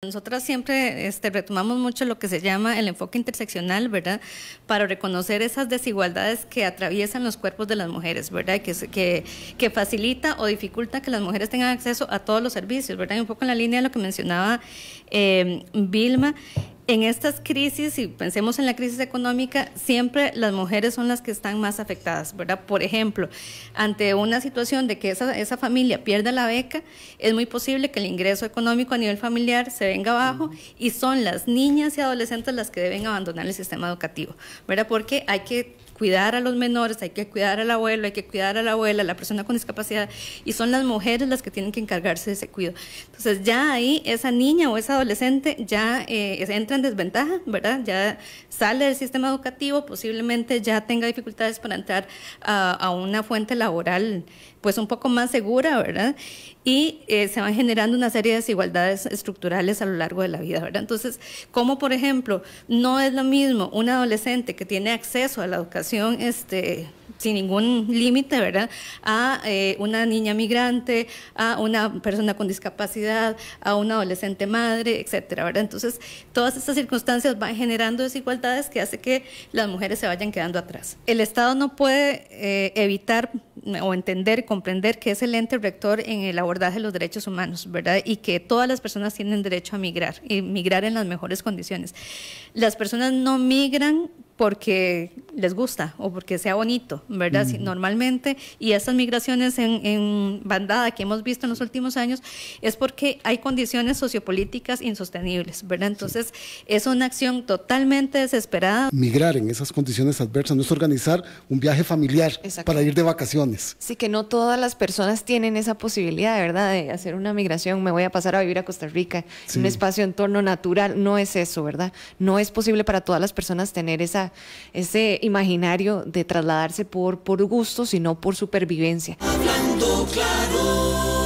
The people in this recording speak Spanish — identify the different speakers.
Speaker 1: Nosotras siempre este, retomamos mucho lo que se llama el enfoque interseccional, ¿verdad? Para reconocer esas desigualdades que atraviesan los cuerpos de las mujeres, ¿verdad? Que, que, que facilita o dificulta que las mujeres tengan acceso a todos los servicios, ¿verdad? Y un poco en la línea de lo que mencionaba eh, Vilma, en estas crisis, y si pensemos en la crisis económica, siempre las mujeres son las que están más afectadas, ¿verdad? Por ejemplo, ante una situación de que esa, familia pierda la beca, es muy posible que el ingreso económico a nivel familiar se venga abajo y son las niñas y adolescentes las que deben abandonar el sistema educativo, ¿verdad? Porque hay que cuidar a los menores, hay que cuidar al abuelo, hay que cuidar a la abuela, la persona con discapacidad, y son las mujeres las que tienen que encargarse de ese cuidado. Entonces ya ahí esa niña o esa adolescente ya eh, entra en desventaja, ¿verdad? Ya sale del sistema educativo, posiblemente ya tenga dificultades para entrar a, una fuente laboral pues un poco más segura, ¿verdad? Y eh, se van generando una serie de desigualdades estructurales a lo largo de la vida, ¿verdad? Entonces, como por ejemplo, no es lo mismo un adolescente que tiene acceso a la educación, este, sin ningún límite, ¿verdad? A eh, una niña migrante, a una persona con discapacidad, a una adolescente madre, etcétera, ¿verdad? Entonces, todas estas circunstancias van generando desigualdades que hace que las mujeres se vayan quedando atrás. El Estado no puede eh, evitar mm, o entender, comprender que es el ente rector en el abordaje de los derechos humanos, ¿verdad? Y que todas las personas tienen derecho a migrar y migrar en las mejores condiciones. Las personas no migran porque les gusta o porque sea bonito, ¿verdad? Normalmente, y esas migraciones en, bandada que hemos visto en los últimos años es porque hay condiciones sociopolíticas insostenibles, ¿verdad? Entonces, es una acción totalmente desesperada.
Speaker 2: Migrar en esas condiciones adversas no es organizar un viaje familiar para ir de vacaciones.
Speaker 1: Sí, que no todas las
Speaker 2: personas tienen esa posibilidad, ¿verdad? De hacer una migración, me voy a pasar a vivir a Costa Rica, un espacio, entorno natural, no es eso, ¿verdad? No es posible para todas las personas tener esa, ese imaginario de trasladarse por, por gusto, sino por supervivencia. Hablando claro.